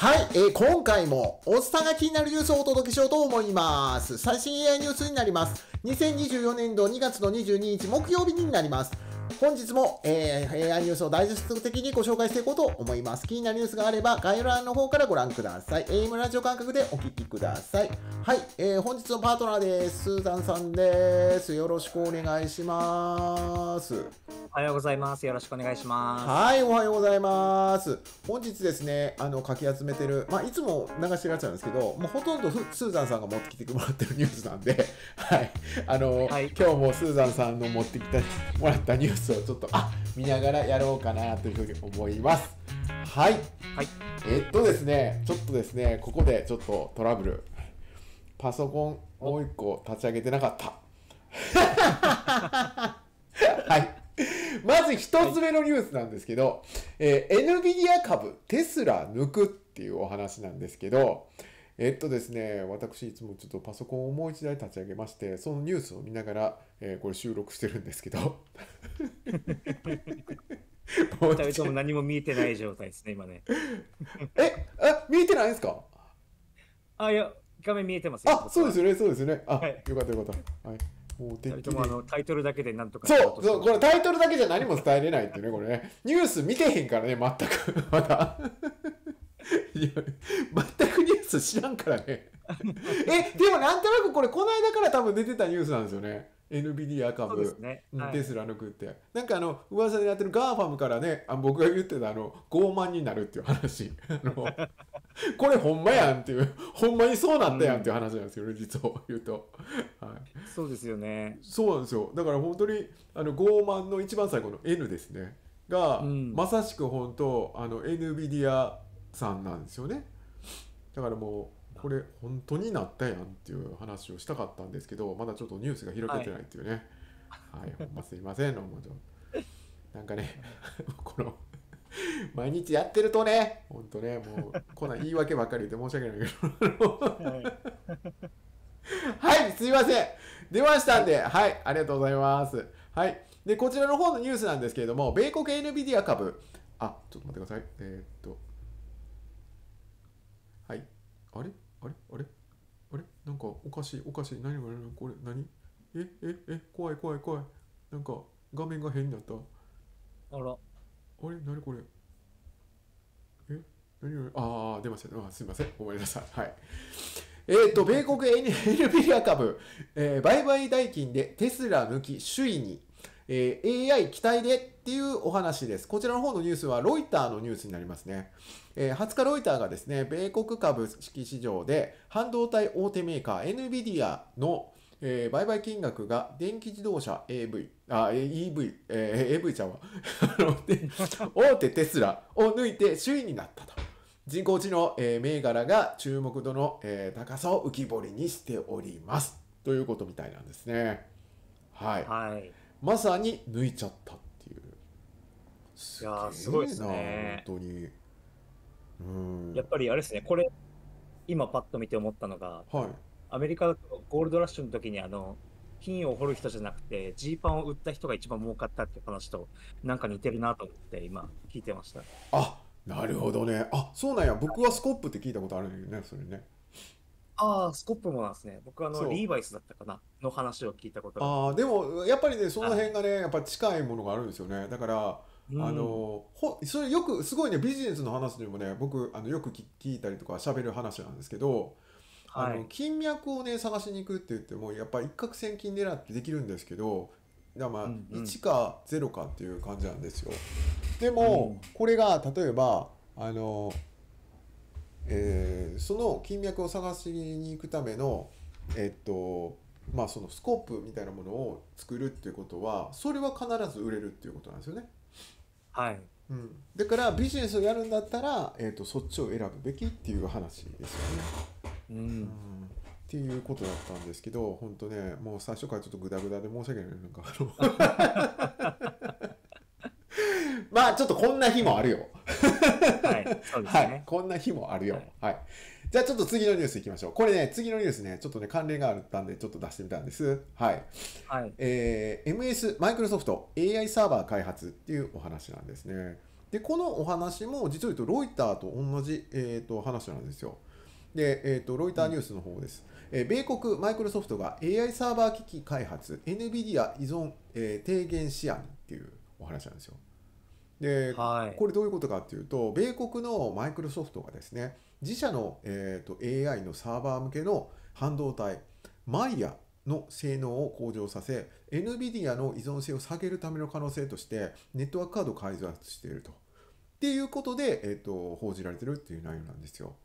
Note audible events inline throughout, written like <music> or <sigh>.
はい、えー、今回も、おっさんが気になるニュースをお届けしようと思います。最新 AI ニュースになります。2024年度2月の22日木曜日になります。本日も、えー、AI ニュースをダイジェスト的にご紹介していこうと思います。気になるニュースがあれば概要欄の方からご覧ください。AM ラジオ感覚でお聞きください。はい、えー、本日のパートナーです。スーザンさんです。よろしくお願いします。おはようございます。よろしくお願いします。はい、おはようございます。本日ですね、あの、かき集めてる、まあ、いつも流してらっしゃるんですけど、もうほとんどスーザンさんが持ってきてもらってるニュースなんで、はい、あの、はい、今日もスーザンさんの持ってきてもらったニューススをちょっとあ見ながらやろうかなというふうに思います。はい、はい、えっとですねちょっとですねここでちょっとトラブルパソコンもう1個立ち上げてなかった。<laughs> はい、まず1つ目のニュースなんですけど、はい、えー、NVIDIA 株テスラ抜くっていうお話なんですけど、えっとですね、私いつもちょっとパソコンをもう一台立ち上げまして、そのニュースを見ながら、えー、これ収録してるんですけど。もう人とも何も見えてない状態ですね、今ね。え、あ、見えてないですかあ、いや、画面見えてますよ。あ、そうですよね、そうですよね。あ、はい、よかったよかった。はい。もうともあのタイトルだけでなんとかそう、そう、これタイトルだけじゃ何も伝えれないっていうね、これね。ニュース見てへんからね、全く。また。いや全くニュース知らんからねえでもなんとなくこれこの間から多分出てたニュースなんですよね NVIDIA 株、ですねはい、テスラ抜くって、なんかあの噂でやってるガーファムからねあ僕が言ってたあの傲慢になるっていう話 <laughs> これほんまやんっていうほんまにそうなったやんっていう話なんですよね、うん、実を言うと、はい、そうですよねそうなんですよだから本当にあの傲慢の一番最後の N ですねが、うん、まさしく本当あの NVIDIA さんなんですよね。だからもうこれ本当になったやんっていう話をしたかったんですけどまだちょっとニュースが広げてないっていうね、はい、はい、ほんますいませんなんかね <laughs> この毎日やってるとね本当ねもうこんな言い訳ばっかりで申し訳ないけどはい、すいません出ましたんではいありがとうございますはいでこちらの方のニュースなんですけれども米国 NVIDIA 株あちょっと待ってくださいえー、っとあれあれあれあれなんかおかしいおかしい何がるこれ何えええ怖い怖い怖いなんか画面が変になったあらあれ何これえ何ああ出ましたあすいませんごめんなさいはいえっ、ー、と米国エルビア株、えー、売買代金でテスラ抜き首位にえー、AI 期待でっていうお話です。こちらの方のニュースはロイターのニュースになりますね。えー、20日ロイターがですね、米国株式市場で半導体大手メーカー NVIDIA のえー、売買金額が電気自動車 AV、あ、EV、えー、AV ちゃんは大手テスラを抜いて首位になったと。人工知能、えー、銘柄が注目度の、えー、高さを浮き彫りにしております。ということみたいなんですね。はい。はいまさに抜いちゃったっていうすげすごいですね本当にうんやっぱりあれですねこれ今パッと見て思ったのが、はい、アメリカのゴールドラッシュの時にあの金を掘る人じゃなくてジーパンを売った人が一番儲かったっていう話となんか似てるなと思って今聞いてましたあなるほどねあそうなんや僕はスコップって聞いたことあるんだねそれねああ、スコップもなんですね。僕あの、リーバイスだったかなの話を聞いたことああ、でも、やっぱりね、その辺がね、やっぱ近いものがあるんですよね。だから、あのほそれよくすごいねビジネスの話でもね僕あのよく聞いたりとか喋る話なんですけど、はい、あの金脈をね探しに行くって言ってもやっぱ一攫千金狙ってできるんですけどだまあ1か0かっていう感じなんですよ。うん、でも、これが例えばあのえー、その金脈を探しに行くためのえっとまあそのスコープみたいなものを作るっていうことはそれは必ず売れるっていうことなんですよね。はい、うん、だからビジネスをやるんだったら、えーと、そっちを選ぶべきっていう話ですよね。うん、うん、っていうことだったんですけど本当ねもう最初からちょっとグダグダで申し訳ないなんか <laughs> まあ、ちょっとこんな日もあるよ。はい、そうですね、はい。こんな日もあるよ、はい。じゃあちょっと次のニュースいきましょう。これね、次のニュースね、ちょっとね、関連があったんで、ちょっと出してみたんです。はい。はい、えー、MS、マイクロソフト AI サーバー開発っていうお話なんですね。で、このお話も、実を言うと、ロイターと同じ、えーと、話なんですよ。で、えーと、ロイターニュースの方です。えー、米国マイクロソフトが AI サーバー機器開発、NVIDIA 依存、えー、低減試案っていうお話なんですよ。で、はい、これどういうことかっていうと米国のマイクロソフトがですね自社の、えーと、AI のサーバー向けの半導体マイヤの性能を向上させ NVIDIA の依存性を下げるための可能性としてネットワークカードを開発していると。っていうことで、えーと、報じられてるっていう内容なんですよ。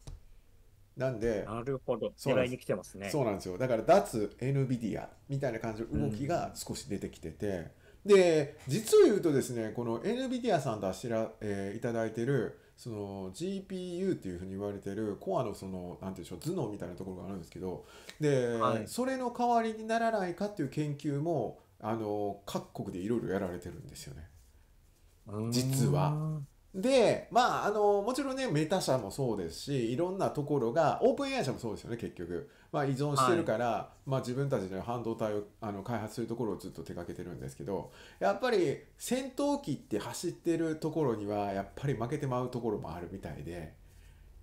なんで、なるほど、狙いに来てますね。そうなんですよ。だから、脱 NVIDIA みたいな感じの動きが少し出てきてて、で、実を言うとですね、この NVIDIA さんとあしら、えー、いただいてる、その GPU っていうふうに言われてるコアのその、なんていうんでしょう、頭脳みたいなところがあるんですけど、で、はい、それの代わりにならないかっていう研究も、あの、各国でいろいろやられてるんですよね。実は。で、まあ、あの、もちろんね、メタ社もそうですし、いろんなところが、オープン AI 社もそうですよね、結局。まあ、依存してるから、はい、まあ、自分たちの半導体をあの開発するところをずっと手掛けてるんですけどやっぱり戦闘機って走ってるところにはやっぱり負けてまうところもあるみたいで。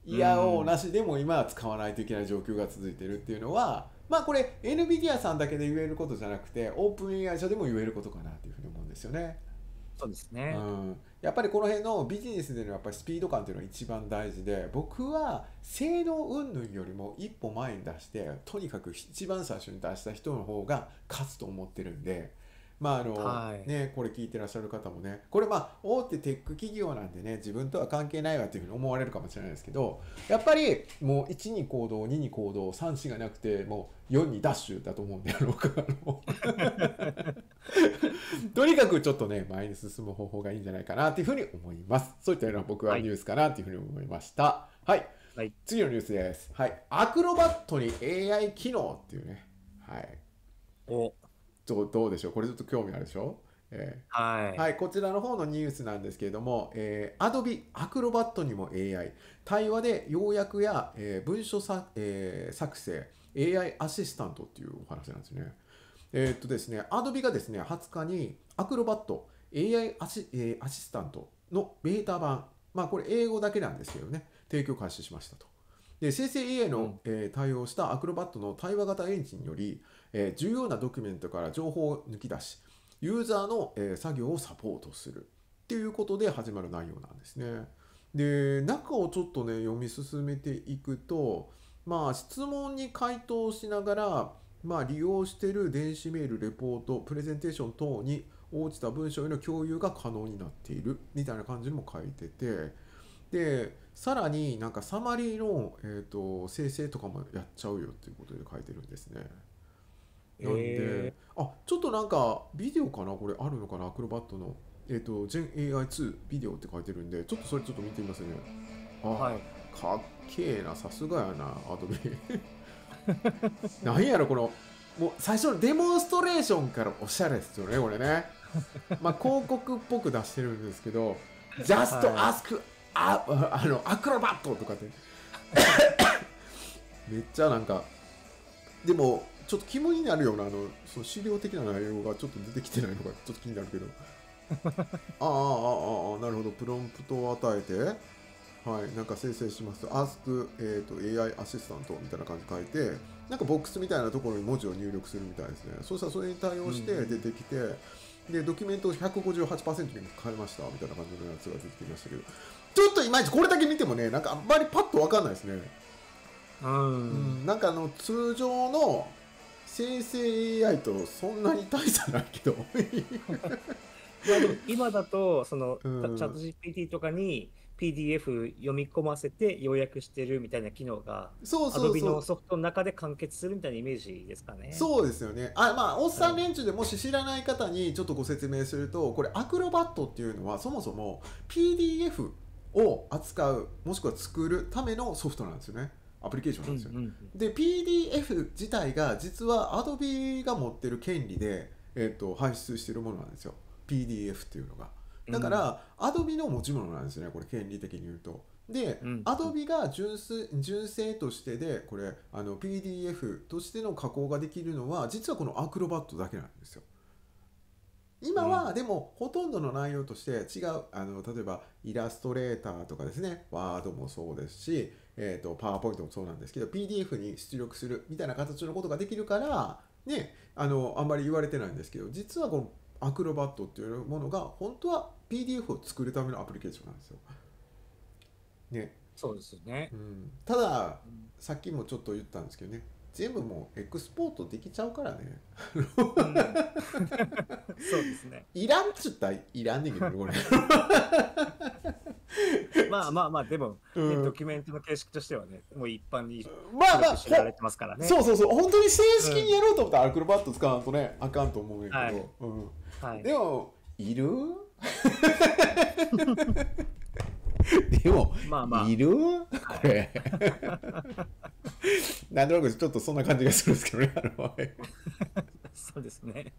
いやおなしでも今は使わないといけない状況が続いてるっていうのは、まあこれ NVIDIA さんだけで言えることじゃなくてオープン AI 社でも言えることかなっていうふうに思うんですよね。そうですね、うん、やっぱりこの辺のビジネスでのやっぱりスピード感というのが一番大事で僕は性能云々よりも一歩前に出してとにかく一番最初に出した人の方が勝つと思ってるんでまああの、はい、ね、これ聞いてらっしゃる方もねこれまあ大手テック企業なんでね自分とは関係ないわっていうふうに思われるかもしれないですけどやっぱりもう1に行動2に行動3しがなくてもう4にダッシュだと思うんで僕はあの <laughs> とにかくちょっとね前に進む方法がいいんじゃないかなっていうふうに思いますそういったような僕はニュースかなというふうに思いました、はい、はいはい、次のニュースです。はい。アクロバットに AI 機能っていうね。はい。おどどうでしょうこれちょっと興味あるでしょえー、はい、はい、こちらの方のニュースなんですけれども、えー、Adobe ロバットにも AI 対話で要約や、えー、文書作,、えー、作成 AI アシスタントっていうお話なんですね。えー、っとですね、Adobe がですね20日にアクロバット、AI アシ,、えー、アシスタントのベータ版、まあ、これ英語だけなんですけどね提供開始しましたと。で生成 AI の、うん、えー、対応したアクロバットの対話型エンジンによりえ重要なドキュメントから情報を抜き出し、ユーザーの、え作業をサポートするっていうことで始まる内容なんですね。で、中をちょっとね、読み進めていくと、まあ、質問に回答しながら、まあ、利用している電子メール、レポート、プレゼンテーション等に応じた文章への共有が可能になっているみたいな感じも書いてて、で、さらになんかサマリーの、えーと生成とかもやっちゃうよっていうことで書いてるんですね。なんで、えー、あちょっとなんかビデオかなこれあるのかなアクロバットのえっ、ー、と GenAI2 ビデオって書いてるんでちょっとそれちょっと見てみますねあ、はい、かっけえなさすがやなアドビなんやろこのもう最初のデモンストレーションからおしゃれですよねこれね <laughs> まあ広告っぽく出してるんですけど「Just Ask、ああのアクロバット」とかって <laughs> めっちゃなんかでもちょっと肝になるようなあのその資料的な内容がちょっと出てきてないのがちょっと気になるけどああああああ、なるほどプロンプトを与えてはいなんか生成しますと Ask、えー、と AI アシスタントみたいな感じ書いてなんかボックスみたいなところに文字を入力するみたいですねそしたらそれに対応して出てきて、うん、でドキュメントを158%に変えましたみたいな感じのやつが出てきましたけどちょっといまいちこれだけ見てもねなんかあんまりパッとわかんないですねうん、なんかあの通常の生成 AI とそんなに大差ないけど <laughs> 今だとその、うん、チャット GPT とかに PDF 読み込ませて要約してるみたいな機能がそうビのソフトの中で完結するみたいなイメージですかねそうですよねあまあおっさん連中でもし知らない方にちょっとご説明するとこれアクロバットっていうのはそもそも PDF を扱うもしくは作るためのソフトなんですよねアプリケーションなんですよ、うんうんうん、で PDF 自体が実は Adobe が持ってる権利で、えーと、排出してるものなんですよ PDF っていうのがだから、うん、Adobe の持ち物なんですねこれ権利的に言うとで、うん、Adobe が純純正としてでこれあの PDF としての加工ができるのは実はこのアクロバットだけなんですよ今はでもほとんどの内容として違うあの例えばイラストレーターとかですねワードもそうですしえーと、パワーポイントもそうなんですけど PDF に出力するみたいな形のことができるからねあのあんまり言われてないんですけど実はこのアクロバットっていうものが本当は PDF を作るためのアプリケーションなんですよ。ね。そうですよね、うん、たださっきもちょっと言ったんですけどね全部もうエクスポートできちゃうからね。うん、<laughs> そうですね。<laughs> いらんっつったらいらんねんけど、これ。<laughs> <laughs> まあまあまあ、でも、ねうん、ドキュメントの形式としてはね、もう一般にまあまあ、知られてますからね。そうそうそう、本当に正式にやろうと思ったら、アクロバット使わんとね、あかんと思うけど。はいうん、でも、いる <laughs> でも、まあまあ、いるこれ。<laughs> なんとなくちょっとそんな感じがするんですけどね、<laughs> そうですね。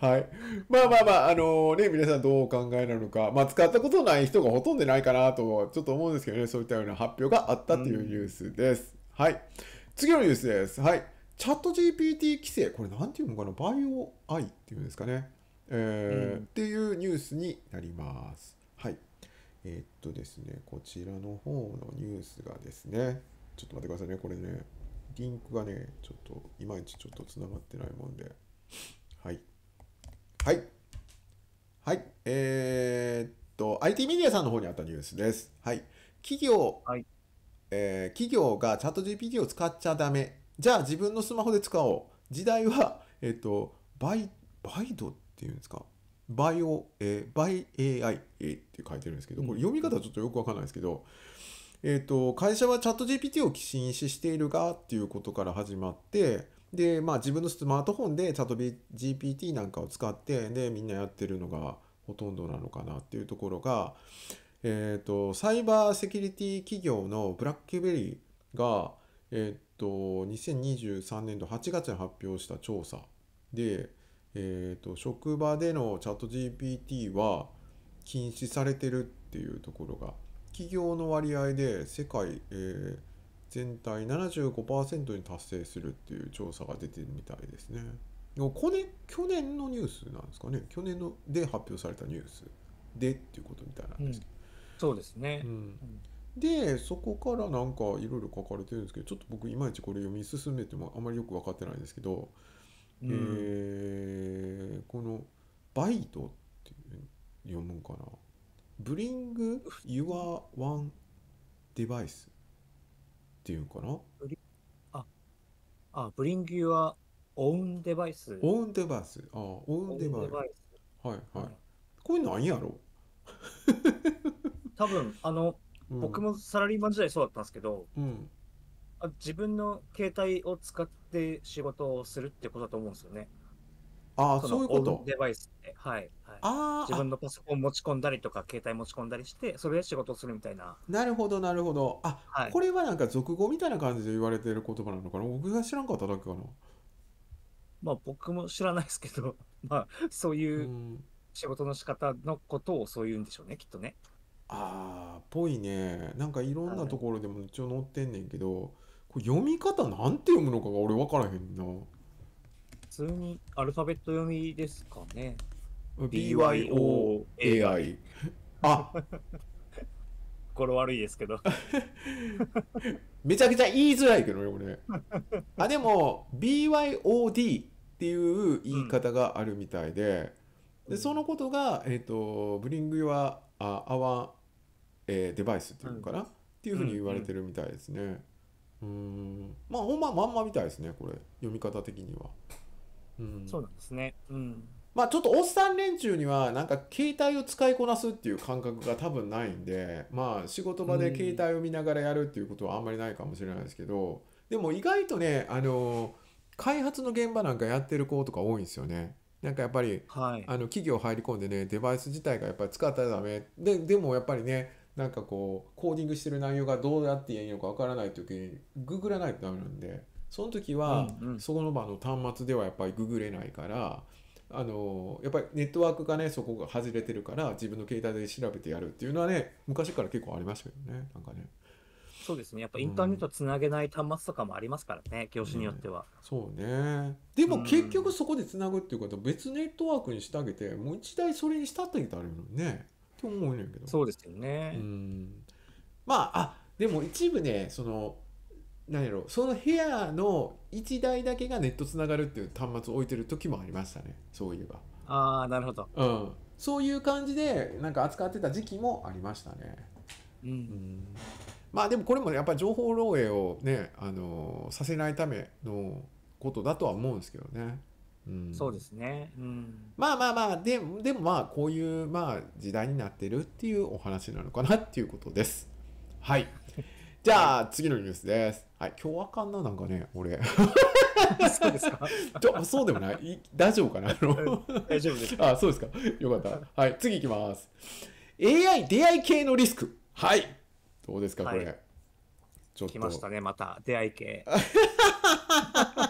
はい。まあまあまあ、あのー、ね、皆さんどうお考えなのか、まあ、使ったことない人がほとんどないかなと、ちょっと思うんですけどね、そういったような発表があったというニュースです。うん、はい。次のニュースです。はい。チャット GPT 規制、これなんていうのかな、バイオアイっていうんですかね。えー、うん、っていうニュースになります。はい。えー、っとですね、こちらの方のニュースがですね、ちょっと待ってくださいね、これね。リンクがね、ちょっと、いまいちちょっとつながってないもんで。はい。はい。はい。えー、っと、IT メディアさんの方にあったニュースです。はい。企業、はい、えー、企業がチャット GPT を使っちゃダメ。じゃあ自分のスマホで使おう。時代は、えー、っと、バイ、バイドっていうんですかバイオ、えー、バイ AI、えー、って書いてるんですけど、これ読み方ちょっとよくわかんないですけど、えーと、会社はチャット GPT を禁止しているがっていうことから始まってで、まあ、自分のスマートフォンでチャット GPT なんかを使ってでみんなやってるのがほとんどなのかなっていうところが、えーと、サイバーセキュリティ企業のブラックベリーが、えーと、と2023年度8月に発表した調査で、えー、と職場でのチャット GPT は禁止されてるっていうところが。企業の割合で世界、えー、全体75%に達成するっていう調査が出てるみたいですね。もこれ去年のニュースなんですかね去年ので発表されたニュースでっていうことみたいなんですけど、うん、そうですね、うん、でそこからなんかいろいろ書かれてるんですけどちょっと僕いまいちこれ読み進めてもあまりよく分かってないんですけど、うん、えー、この「バイト」って読むんかな Bring your one device っていうのかなあ、Bring your own device。own device。あ、own device。はいはい。これの、何やろ <laughs> 多分、あの、僕もサラリーマン時代そうだったんですけど、うん、あ自分の携帯を使って仕事をするってことだと思うんですよね。ああ、そういうことデバイスで、はい。はい、あ自分のパソコン持ち込んだりとか、携帯持ち込んだりして、それで仕事するみたいな。なるほど、なるほど。あ、はい、これはなんか俗語みたいな感じで言われてる言葉なのかな僕が知らんかっただけかな。まあ、僕も知らないですけど、<laughs> まあ、そういう仕事の仕方のことをそういうんでしょうね、きっとね。ああ、ぽいね。なんかいろんなところでも一応載ってんねんけど、これ読み方なんて読むのかが俺分からへんな。通にアルファベット読みですかね。BYOAI。あ心 <laughs> 悪いですけど <laughs> めちゃくちゃ言いづらいけどね、俺。あ、でも、BYOD っていう言い方があるみたいで、うん、でそのことが、えっ、ー、と、Bring Your Our、えー、Device っていうのかな、うん、っていうふうに言われてるみたいですね。うん、うんまあ、ほんままんまみたいですね、これ。読み方的には。そうなんですね。うんまあ、ちょっとおっさん連中にはなんか携帯を使いこなすっていう感覚が多分ないんで、まあ、仕事場で携帯を見ながらやるっていうことはあんまりないかもしれないですけどでも意外とねあの開発の現場なんかやってる子とか多いんですよね。なんかやっぱり、あの企業入り込んでねデバイス自体がやっぱり使ったらダメででもやっぱりねなんかこうコーディングしてる内容がどうやっていいのかわからない時にググらないとダメなんでその時は、うんうん、そこの場の端末ではやっぱりググれないからあのやっぱりネットワークがねそこが外れてるから自分の携帯で調べてやるっていうのはね昔から結構ありましたよねなんかね。そうですねやっぱインターネットつなげない端末とかもありますからね、うん、業種によっては、ね、そうねでも結局そこでつなぐっていうことは別ネットワークにしてあげて、うん、もう一台それにしたって言げたらいいのねって思うんやけどそうですよね、うん、まああでも一部ねそのなんやろその部屋の1台だけがネットつながるっていう端末を置いてる時もありましたねそういえばああなるほど、うん、そういう感じでなんか扱ってた時期もありましたね、うん、うん、まあでもこれも、やっぱり情報漏洩をね、あのー、させないためのことだとは思うんですけどね、うん、そうですね、うん、まあまあまあででもまあこういう、まあ、時代になってるっていうお話なのかなっていうことですはい <laughs> じゃあ、次のニュースです。はい、今日はかんな、なんかね、俺。そうですかちょ <laughs> そうでもない大丈夫かな大丈夫です。あ、そうですか。よかった。はい、次いきます。AI 出会い系のリスク。はい。どうですか、これ。はい、ちょっと。来ましたね、また。出会い系。<laughs>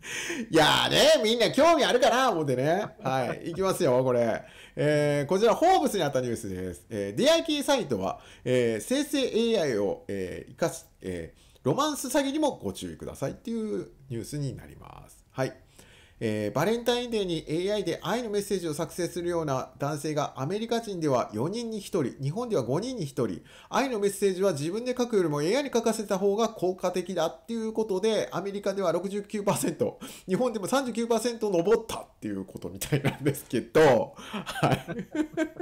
<laughs> いやーね、みんな興味あるかな思ってね。はい。いきますよ、これ。えー、こちら、ホーブスにあったニュースです。えー、会い系サイトは、えー、生成 AI を、えー、活かす、えー、ロマンス詐欺にもご注意くださいっていうニュースになります。はい。えー、バレンタインデーに AI で愛のメッセージを作成するような男性がアメリカ人では4人に1人、日本では5人に1人、愛のメッセージは自分で書くよりも AI に書かせた方が効果的だっていうことで、アメリカでは69%、日本でも39%上ったっていうことみたいなんですけど、はい。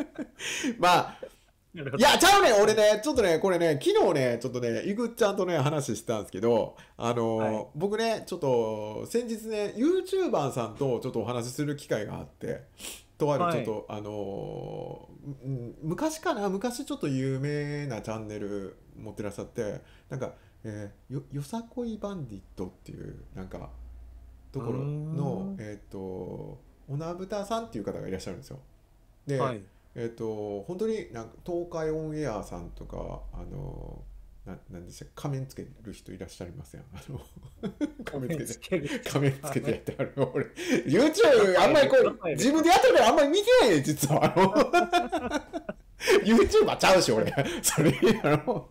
<laughs> まあ、いや、ちゃうね俺ね、ちょっとね、これね、昨日ね、ちょっとね、いぐっちゃんとね、話したんですけど、あのーはい、僕ね、ちょっと、先日ね、YouTuber さんとちょっとお話しする機会があって、とあるちょっと、はい、あのー、昔かな、昔ちょっと有名なチャンネル持ってらっしゃって、なんか、えー、よよさこいバンディットっていう、なんか、ところの、えっ、ー、と、おなぶたさんっていう方がいらっしゃるんですよ。で、はいえっ、ー、と本当になんか東海オンエアさんとかあのななんでした仮面つける人いらっしゃいませんあの <laughs> 仮面つけて仮面つけてやってある俺 YouTube あんまりこう <laughs> 自分でやってるからあんまり見てないね実はあの <laughs> YouTuber ちゃうし俺それやろ。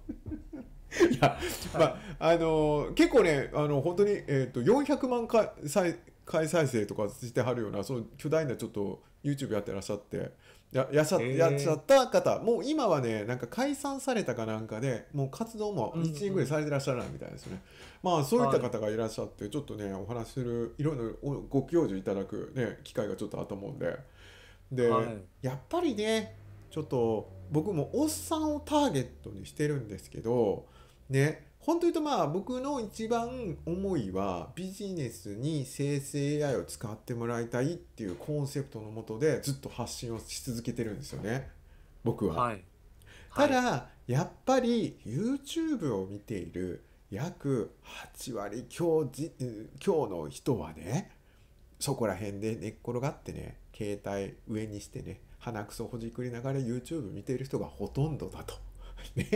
いや、まあ、あの結構ねあの本当に、えーと、と400万回再回再生とかしてはるようなその巨大なちょっと YouTube やってらっしゃってややっしゃ、やっちゃった方もう今はねなんか解散されたかなんかでもう活動も1年ぐらいされてらっしゃらないみたいですね、うんうん、まあそういった方がいらっしゃって、ちょっとねお話するいろいろご教授いただく、ね、機会がちょっとあったもんでで、はい、やっぱりねちょっと僕もおっさんをターゲットにしてるんですけどね本当言うとまあ僕の一番思いはビジネスに生成 AI を使ってもらいたいっていうコンセプトのもとでずっと発信をし続けてるんですよね僕は。はい、ただ、やっぱり YouTube を見ている約8割今日今日の人はねそこら辺で寝っ転がってね携帯上にしてね鼻くそほじくりながら YouTube 見ている人がほとんどだと。ね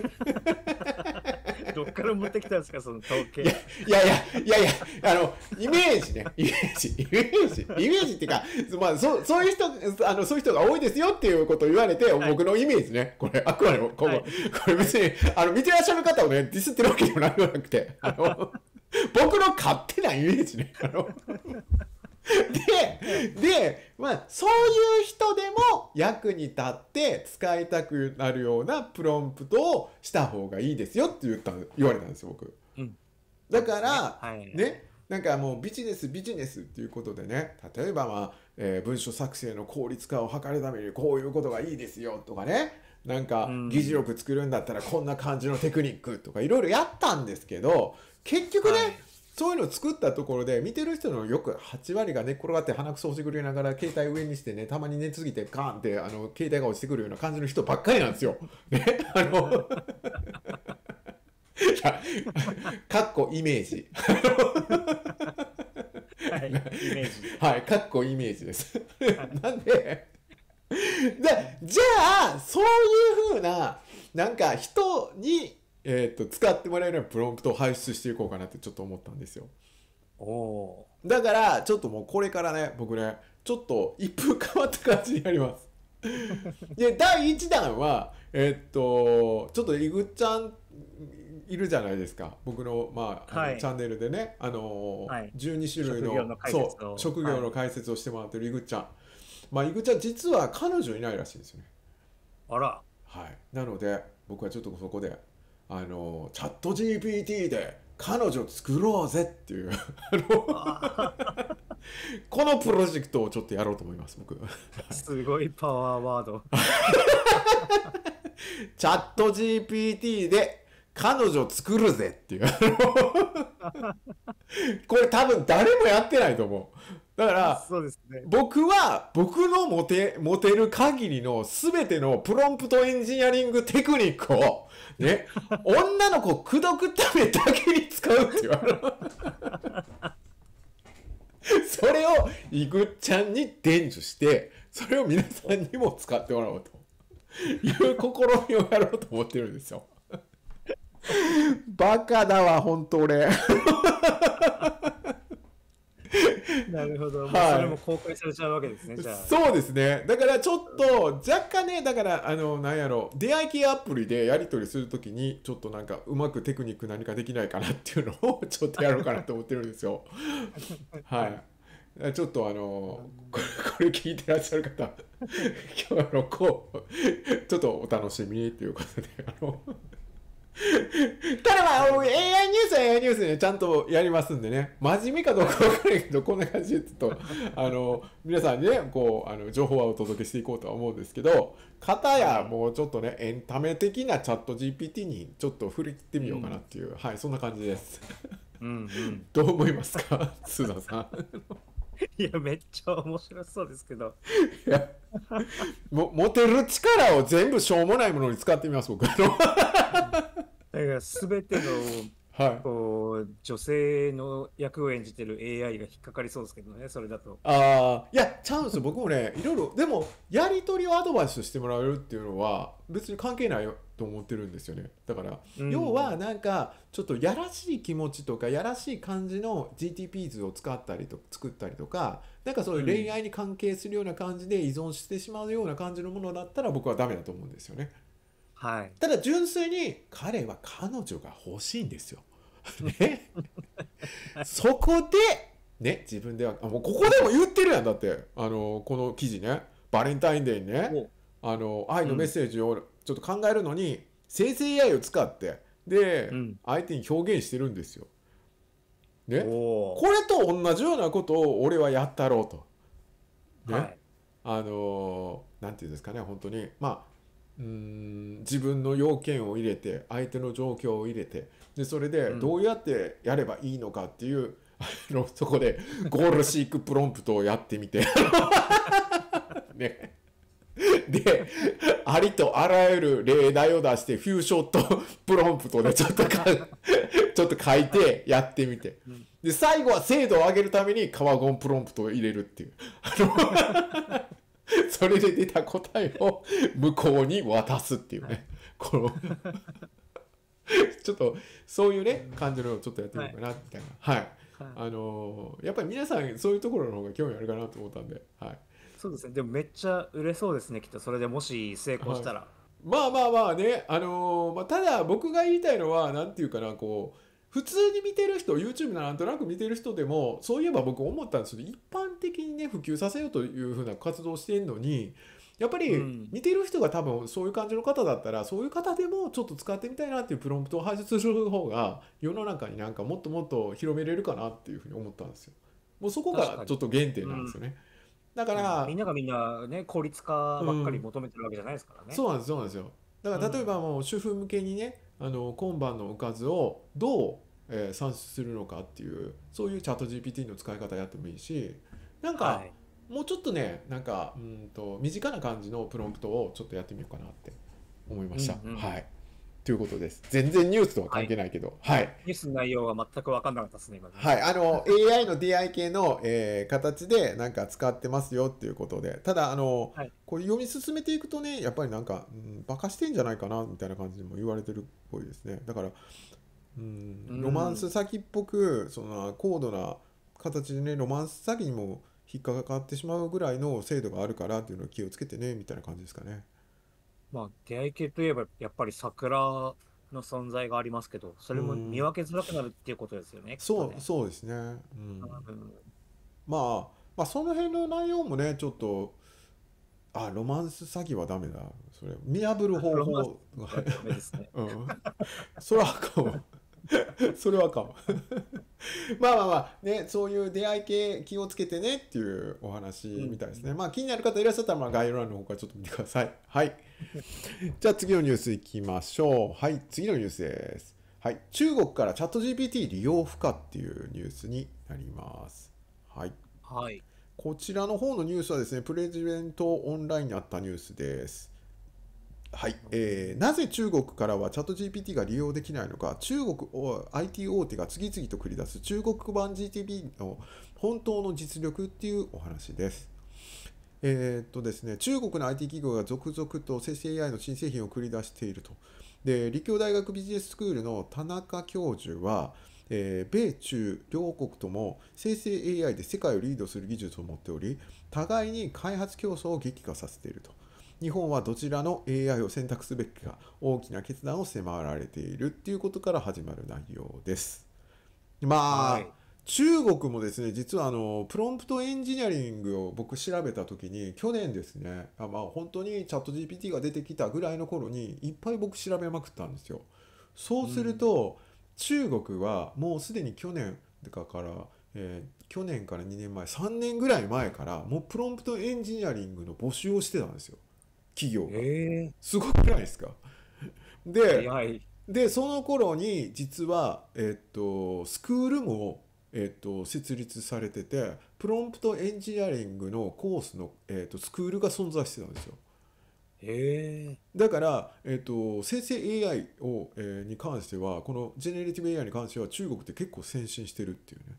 <laughs> <laughs> どっから持ってきたんですか、その統計。いやいや、いやいや、あの、イメージね。イメージ、イメージ、イメージっていうか、まあ、そう、そういう人、あの、そういう人が多いですよっていうことを言われて、はい、僕のイメージね。これ、あくまでも、ここ、はい、これ別に、あの、見てらっしゃる方をね、ディスってるわけでもなくて、あの、<laughs> 僕の勝手なイメージね。あので、で、まあ、そういう人でも役に立って使いたくなるようなプロンプトをした方がいいですよって言った、言われたんですよ、僕。うん、だから、はい、ね、なんかもうビジネス、ビジネスっていうことでね、例えばまあ、えー、文書作成の効率化を図るためにこういうことがいいですよとかね、なんか議事録作るんだったらこんな感じのテクニックとかいろいろやったんですけど、結局ね、はいそういうのを作ったところで、見てる人のよく8割が寝っ転がって鼻くそをしてくれながら、携帯上にしてね、たまに寝すぎてカーンって、あの、携帯が落ちてくるような感じの人ばっかりなんですよ。ね、あの、<laughs> いや、かっこイメージ。はい、イメージ。はい、かっこイメージです。なんで、で、じゃあ、そういうふうな、なんか人に、えー、っと、使ってもらえるようなプロンプトを排出していこうかなってちょっと思ったんですよ。おだから、ちょっともうこれからね、僕ね、ちょっと一風変わった感じになります。で、<laughs> 第1弾は、えー、っと、ちょっとイグちゃんいるじゃないですか僕の,、まあ、はい、チャンネルでね、あのーはい、12種類の職業の解説をしてもらってるイグちゃん、はい、まあイグちゃん実は彼女いないらしいですよねあらはいなので僕はちょっとそこであのチャット GPT で彼女作ろうぜっていうこのプロジェクトをちょっとやろうと思います僕すごいパワーワード <laughs> チャット GPT で彼女作るぜっていう <laughs> これ多分誰もやってないと思う。だから、ね、僕は僕のモテ持てる限りの全てのプロンプトエンジニアリングテクニックを、ね、<laughs> 女の子口説くためだけに使うって言われるそれをいぐっちゃんに伝授してそれを皆さんにも使ってもらおうという試みをやろうと思ってるんですよ。<laughs> バカだわ、本当俺。<laughs> なるほど、はい、それも公開されちゃうわけですね、そうですね、だからちょっと、若干ね、だから、あの、なんやろう、出会い系アプリでやり取りするときに、ちょっとなんか、うまくテクニック何かできないかなっていうのを、ちょっとやろうかなと思ってるんですよ。はい。ちょっとあのこれ聞いてらっしゃる方、今日のこう、ちょっとお楽しみということで、あの、ただまあ、AI ニュースは AI ニュースで、ね、ちゃんとやりますんでね、真面目かどうかわからないけど、こんな感じでちょっと、<laughs> あの、皆さんにね、こう、あの、情報はお届けしていこうとは思うんですけど、たやもうちょっとね、エンタメ的なチャット GPT にちょっと振り切ってみようかなっていう、うん、はい、そんな感じです。うんうん、<laughs> どう思いますか、<laughs> 須田さん。いや、めっちゃ面白そうですけど。いや、も持てる力を全部しょうもないものに使ってみます、僕。あだから、すべての、はい、こう女性の役を演じてる AI が引っかかりそうですけどね、それだと。ああ、いや、チャンス、僕もね、いろいろ、でも、やり取りをアドバイスしてもらえるっていうのは、別に関係ないよ。と思ってるんですよねだから、うん、要はなんかちょっとやらしい気持ちとかやらしい感じの GTP 図を使ったりと作ったりとかなんかそういう恋愛に関係するような感じで依存してしまうような感じのものだったら僕はダメだと思うんですよね。はい、ただ純粋に彼は彼女が欲しいんですよ。<laughs> ね、そこで、ね、自分では、もうここでも言ってるやん、だって、あの、この記事ね、バレンタインデーにね、あの、愛のメッセージをちょっと考えるのに生成 AI を使ってで、うん、相手に表現してるんですよ。ね、これと同じようなことを俺はやったろうと。ね、はい、あの何て言うんですかね本当にまあうん自分の要件を入れて相手の状況を入れてでそれでどうやってやればいいのかっていう、うん、そこでゴールシークプロンプトをやってみて <laughs> ねで、ありとあらゆる例題を出して、フューショットプロンプトでちょっとか、<laughs> ちょっと書いてやってみて。で、最後は精度を上げるためにワゴンプロンプトを入れるっていう。あの、<laughs> それで出た答えを向こうに渡すっていうね。この、ちょっと、そういうね、感じのをちょっとやってみようかな、みたいな。はい。あのー、やっぱり皆さんそういうところの方が興味あるかなと思ったんで、はい。そうですねでもめっちゃ売れそうですねきっとそれでもし成功したら、はい、まあまあまあねあのー、まただ僕が言いたいのは何て言うかなこう普通に見てる人 YouTube なんとなく見てる人でもそういえば僕思ったんですけど一般的にね普及させようというふうな活動してるのにやっぱり見てる人が多分そういう感じの方だったら、そういう方でもちょっと使ってみたいなっていうプロンプトを排出する方が世の中になんかもっともっと広めれるかなっていうふうに思ったんですよ。もうそこがちょっと原点なんですよね。うんだから、うん、みんながみんな、ね、効率化ばっかり求めてるわけじゃないですからね、うん、そうなんですそうなんですよだから例えばもう主婦向けにね、あの今晩のおかずをどう、えー、算出するのかっていうそういうチャット GPT の使い方やってもいいしなんか、はい、もうちょっとねなんかうんと身近な感じのプロンプトをちょっとやってみようかなって思いました。うんうん、はいということです。全然ニュースとは関係ないけど、はい。はい、ニュースの内容は全く分かんなかったですね、今、ね。はい。あの、AI の DI 系の、えー、形でなんか使ってますよっていうことで、ただ、あの、はい、これ読み進めていくとね、やっぱりなんか、うん、バカしてんじゃないかな、みたいな感じにも言われてるっぽいですね。だから、うん、ロマンス先っぽく、その、高度な形でね、ロマンス詐欺にも引っかかってしまうぐらいの精度があるからっていうのを気をつけてね、みたいな感じですかね。まあ、出会い系といえば、やっぱり桜の存在がありますけど、それも見分けづらくなるっていうことですよね。うん、そう、そうですね。うん。まあ、まあ、その辺の内容もね、ちょっと。あ、ロマンス詐欺はダメだ。それ、見破る方法。ダメですね。<laughs> うん。そら、こう。<laughs> それはかも。<laughs> まあまあまあ、ね、そういう出会い系気をつけてねっていうお話みたいですね。うん、まあ気になる方いらっしゃったら、まあ概要欄の方からちょっと見てください。はい。じゃあ次のニュースいきましょう。はい、次のニュースです。はい、中国からチャット GPT 利用不可っていうニュースになります。はい。はい。こちらの方のニュースはですね、プレジデントオンラインにあったニュースです。はい、えー、なぜ中国からはチャット GPT が利用できないのか、中国を IT 大手が次々と繰り出す中国版 GTP の本当の実力っていうお話です。えー、っとですね、中国の IT 企業が続々と生成 AI の新製品を繰り出していると。で、立教大学ビジネススクールの田中教授は、えー、米中両国とも生成 AI で世界をリードする技術を持っており、互いに開発競争を激化させていると。日本はどちらの AI を選択すべきか大きな決断を迫られているっていうことから始まる内容です。まあ、はい、中国もですね、実はあの、プロンプトエンジニアリングを僕調べた時に、去年ですね、あまあ本当にチャット GPT が出てきたぐらいの頃に、いっぱい僕調べまくったんですよ。そうすると、うん、中国はもうすでに去年だから、えー、去年から2年前、3年ぐらい前から、もうプロンプトエンジニアリングの募集をしてたんですよ。企業が、えー、すごくないですかででその頃に実は、えっと、スクールも、えっと、設立されててプロンプトエンジニアリングのコースの、えっと、スクールが存在してたんですよ。えだから、えっと、生成 AI を、えー、に関してはこのジェネリティブ AI に関しては中国って結構先進してるっていうね。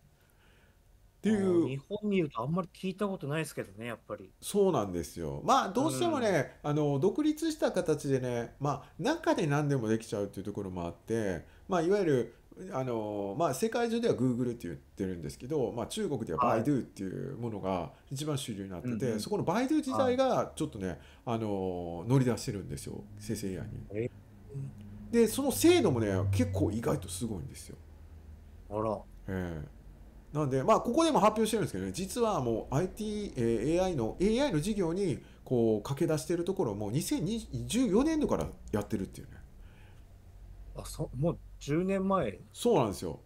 っていう日本にいるとあんまり聞いたことないですけどねやっぱりそうなんですよまあどうしてもね、うん、あの独立した形でねまあ中で何でもできちゃうっていうところもあってまあいわゆるあのまあ、世界中ではグーグルって言ってるんですけど、まあ、中国ではバイドゥっていうものが一番主流になってて、はいそこのバイドゥ時自体がちょっとね、はい、あの乗り出してるんですよ生成 AI に。でその精度もね結構意外とすごいんですよ。あら。ええーなんで、まあ、ここでも発表してるんですけどね、実はもう IT、えー、AI の、AI の事業に、こう、駆け出してるところも、2014年度からやってるっていうね。あ、そ、もう10年前そうなんですよ。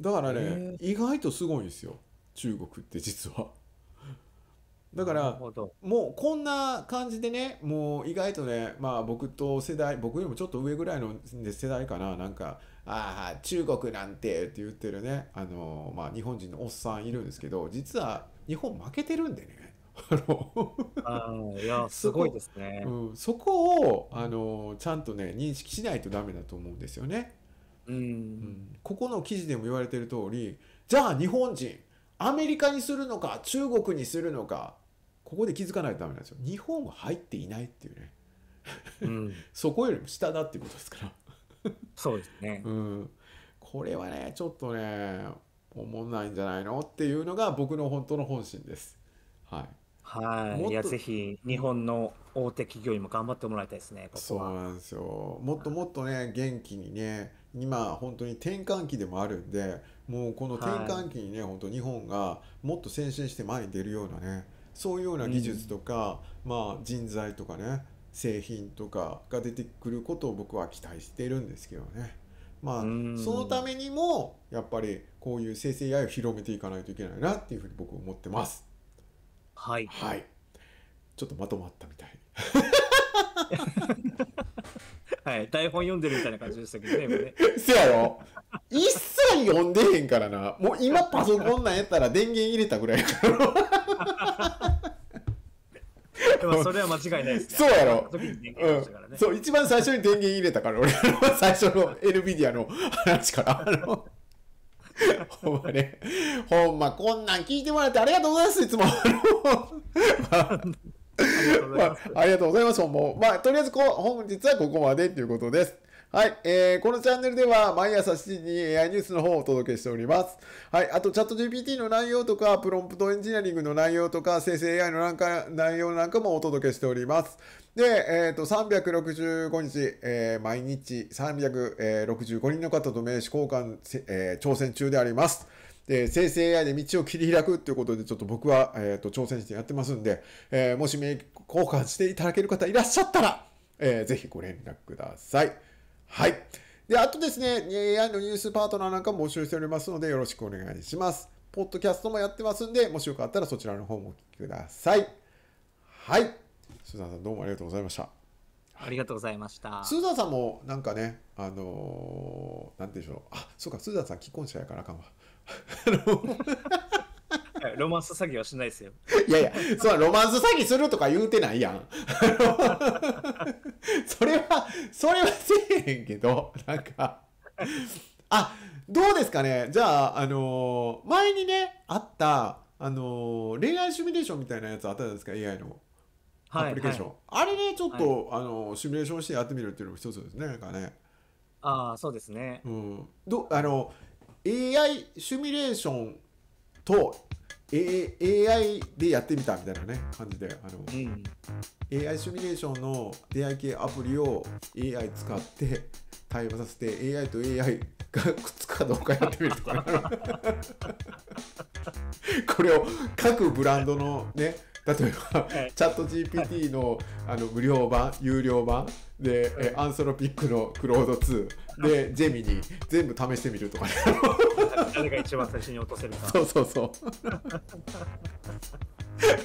だからね、意外とすごいんですよ。中国って実は。だから、もうこんな感じでね、もう意外とね、まあ僕と世代、僕よりもちょっと上ぐらいの世代かな、なんか、あ中国なんてって言ってるね、あのまあ、日本人のおっさんいるんですけど実は日本負けてるんでね。<laughs> あのいやすごいですね、うん、そこをあのちゃんとね認識しないとダメだと思うんですよね。うん、うん、ここの記事でも言われてる通りじゃあ日本人アメリカにするのか中国にするのかここで気づかないとダメなんですよ。日本は入っていないっていうね、うん、<laughs> そこよりも下だっていうことですから。そうですね、うん、これはねちょっとね思んないんじゃないのっていうのが僕の本当の本心です。はいはい、いやぜひ日本の大手企業にも頑張ってもらいたいですねそうなんですよもっともっとね、元気にね今本当に転換期でもあるんでもうこの転換期にね、本当日本がもっと先進して前に出るようなねそういうような技術とか、うん、まあ人材とかね製品とかが出てくることを僕は期待してるんですけどね。まあ、そのためにもやっぱりこういう生成 AI を広めていかないといけないなっていうふうに僕は思ってます。はい、はい、ちょっとまとまったみたい。はい、台本読んでるみたいな感じでしたけどね、ね。せやろ。一切読んでへんからな。もう今パソコンなんやったら電源入れたぐらいやから。でもそれは間違いないです、ね、<laughs> そうやろ、ね、うん、そう一番最初に電源入れたから俺は最初のエルビディアの話から <laughs> ほんまねほんまこんなん聞いてもらってありがとうございますいつも、ま <laughs> あまあ、ありがとうございます。もう、まあ、とりあえずこ、本日はここまでということです。はい、えー、このチャンネルでは毎朝7時に AI ニュースの方をお届けしております。はい、あとチャット GPT の内容とか、プロンプトエンジニアリングの内容とか、生成 AI のなんか内容なんかもお届けしております。で、えっ、ー、と、365日、えー、毎日365人の方と名刺交換、えー、挑戦中であります。で、生成 AI で道を切り開くということで、ちょっと僕は、えっ、ー、と、挑戦してやってますんで、えー、もし名交換していただける方いらっしゃったら、えー、ぜひご連絡ください。はい。で、あとですね、AI のニュースパートナーなんかも募集しておりますので、よろしくお願いします。ポッドキャストもやってますんで、もしよかったらそちらの方もお聞きください。はい。スーザンさん、どうもありがとうございました。ありがとうございました。スーザンさんも、なんかね、あのー、なんていうんでしょう。あ、そうか、スーザンさん既婚者やからあかんわ。ロマンス詐欺はしないですよ。いやいや、そうロマンス詐欺するとか言うてないやん。<laughs> それは、それはせえへんけど、なんか。あ、どうですかねじゃあ、あのー、前にね、あった、あのー、恋愛シミュレーションみたいなやつあったんですか ?AI の。アプリケーション。はいはい、あれね、ちょっと、はい、あのー、シミュレーションしてやってみるっていうのも一つですね、なんかね。ああ、そうですね。うん。ど、あの、AI シミュレーションと A、AI でやってみたみたいなね感じであの、うん、AI シミュレーションの出会い系アプリを AI 使って対話させて AI と AI がくっつくかどうかやってみるとか <laughs> これを各ブランドのね例えば、はい、チャット GPT のあの無料版、有料版で、うん、アンソロピックのクロード2で、ジェミに全部試してみるとかね。<laughs> 誰が一番最初に落とせるか。そうそうそう。<laughs>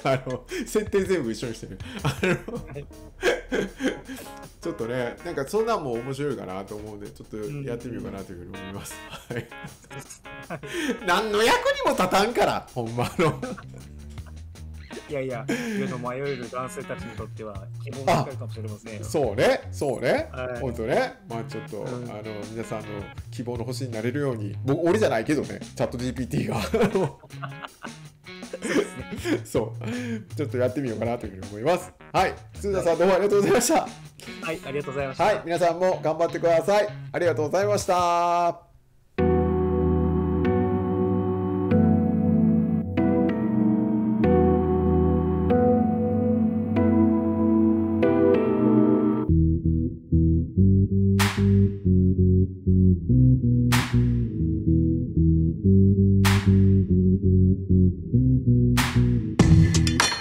あの設定全部一緒にしてる。あの、はい、<laughs> ちょっとね、なんかそんなんも面白いかなと思うんで、ちょっとやってみようかなというふうに思います。何の役にも立たんから、ほんまの。いやいや、世の迷える男性たちにとっては、希望がかるかもしれませんそうね、そうね、はい、本当ね、まあちょっと、うん、あの皆さんの希望の星になれるように、僕、俺じゃないけどね、チャット GPT が。そう、ね、ちょっとやってみようかなというふうに思います。はい、鈴田さん、どうもありがとうございました。はい、ありがとうございました。はい、皆さんも頑張ってください。ありがとうございました。